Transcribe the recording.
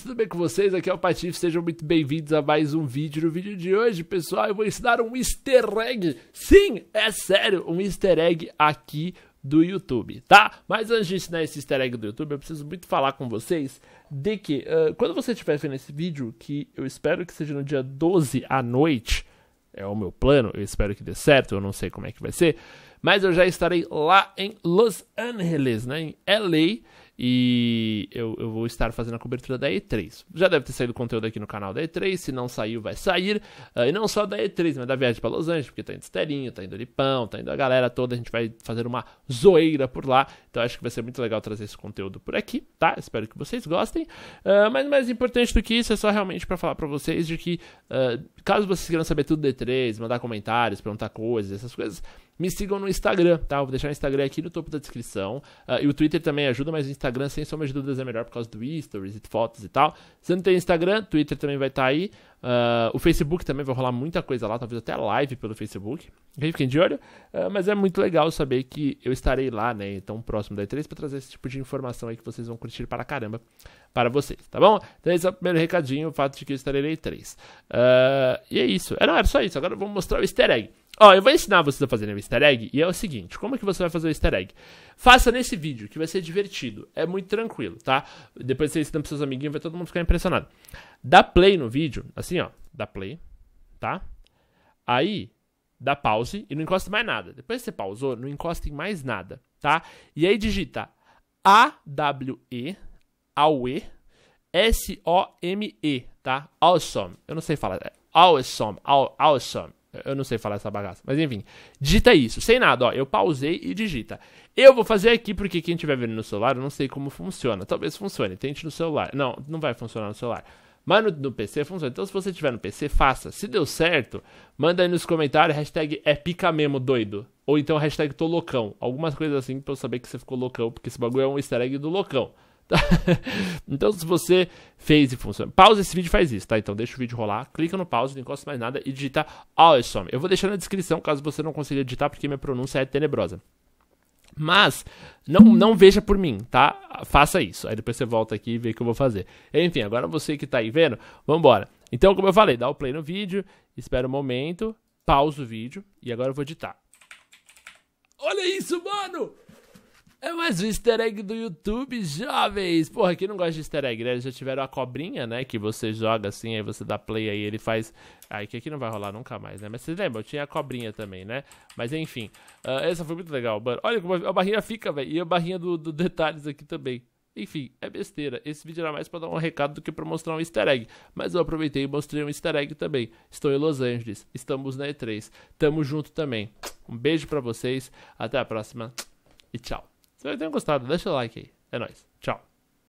tudo bem com vocês? Aqui é o Patife, sejam muito bem-vindos a mais um vídeo. No vídeo de hoje, pessoal, eu vou ensinar um easter egg. Sim, é sério, um easter egg aqui do YouTube, tá? Mas antes de ensinar esse easter egg do YouTube, eu preciso muito falar com vocês de que uh, quando você estiver vendo esse vídeo, que eu espero que seja no dia 12 à noite, é o meu plano, eu espero que dê certo, eu não sei como é que vai ser, mas eu já estarei lá em Los Angeles, né, em LA, e eu, eu vou estar fazendo a cobertura da E3. Já deve ter saído conteúdo aqui no canal da E3. Se não saiu, vai sair. Uh, e não só da E3, mas da viagem para Los Angeles, porque tá indo Esterinho, tá indo Lipão, tá indo a galera toda. A gente vai fazer uma zoeira por lá. Então acho que vai ser muito legal trazer esse conteúdo por aqui, tá? Espero que vocês gostem. Uh, mas mais importante do que isso é só realmente para falar para vocês de que, uh, caso vocês queiram saber tudo da E3, mandar comentários, perguntar coisas, essas coisas me sigam no Instagram, tá? Vou deixar o Instagram aqui no topo da descrição. Uh, e o Twitter também ajuda, mas o Instagram, sem sombra de dúvidas, é melhor por causa do stories e fotos e tal. Se não tem Instagram, Twitter também vai estar tá aí. Uh, o Facebook também vai rolar muita coisa lá, talvez até live pelo Facebook. Fiquem de olho. Uh, mas é muito legal saber que eu estarei lá, né? Então, próximo da E3 para trazer esse tipo de informação aí que vocês vão curtir para caramba para vocês, tá bom? Então, esse é o primeiro recadinho, o fato de que eu estarei na E3. e é isso. Não, era só isso. Agora vou mostrar o easter egg. Ó, eu vou ensinar vocês a fazerem o easter egg e é o seguinte, como é que você vai fazer o easter egg? Faça nesse vídeo, que vai ser divertido, é muito tranquilo, tá? Depois você ensina pros seus amiguinhos, vai todo mundo ficar impressionado. Dá play no vídeo, assim ó, dá play, tá? Aí, dá pause e não encosta mais nada. Depois que você pausou, não encosta em mais nada, tá? E aí digita a e AWE, S-O-M-E, tá? Awesome, eu não sei falar, é, awesome, awesome. Eu não sei falar essa bagaça. Mas enfim, digita isso, sem nada, ó. Eu pausei e digita. Eu vou fazer aqui porque quem estiver vendo no celular, eu não sei como funciona. Talvez funcione, tente no celular. Não, não vai funcionar no celular. Mas no, no PC funciona. Então se você tiver no PC, faça. Se deu certo, manda aí nos comentários hashtag é pica mesmo doido. Ou então hashtag tô loucão. Algumas coisas assim pra eu saber que você ficou loucão, porque esse bagulho é um easter egg do loucão. então, se você fez e funciona, pausa esse vídeo e faz isso, tá? Então, deixa o vídeo rolar, clica no pause, não encosta mais nada e digita awesome. Eu vou deixar na descrição caso você não consiga digitar, porque minha pronúncia é tenebrosa. Mas não, não veja por mim, tá? Faça isso. Aí depois você volta aqui e vê o que eu vou fazer. Enfim, agora você que tá aí vendo, vambora. Então, como eu falei, dá o play no vídeo, espera um momento, pausa o vídeo e agora eu vou editar. Olha isso, mano! É mais um easter egg do YouTube, jovens! Porra, quem não gosta de easter egg, né? Eles já tiveram a cobrinha, né? Que você joga assim, aí você dá play, aí ele faz. Aí que aqui não vai rolar nunca mais, né? Mas vocês lembram? Tinha a cobrinha também, né? Mas enfim, uh, essa foi muito legal, mano. Olha como a barrinha fica, velho. E a barrinha do, do detalhes aqui também. Enfim, é besteira. Esse vídeo era mais para dar um recado do que para mostrar um easter egg. Mas eu aproveitei e mostrei um easter egg também. Estou em Los Angeles, estamos na E3. Tamo junto também. Um beijo para vocês, até a próxima e tchau. Espero que tenham gostado. Deixa o like aí. É nóis. Tchau.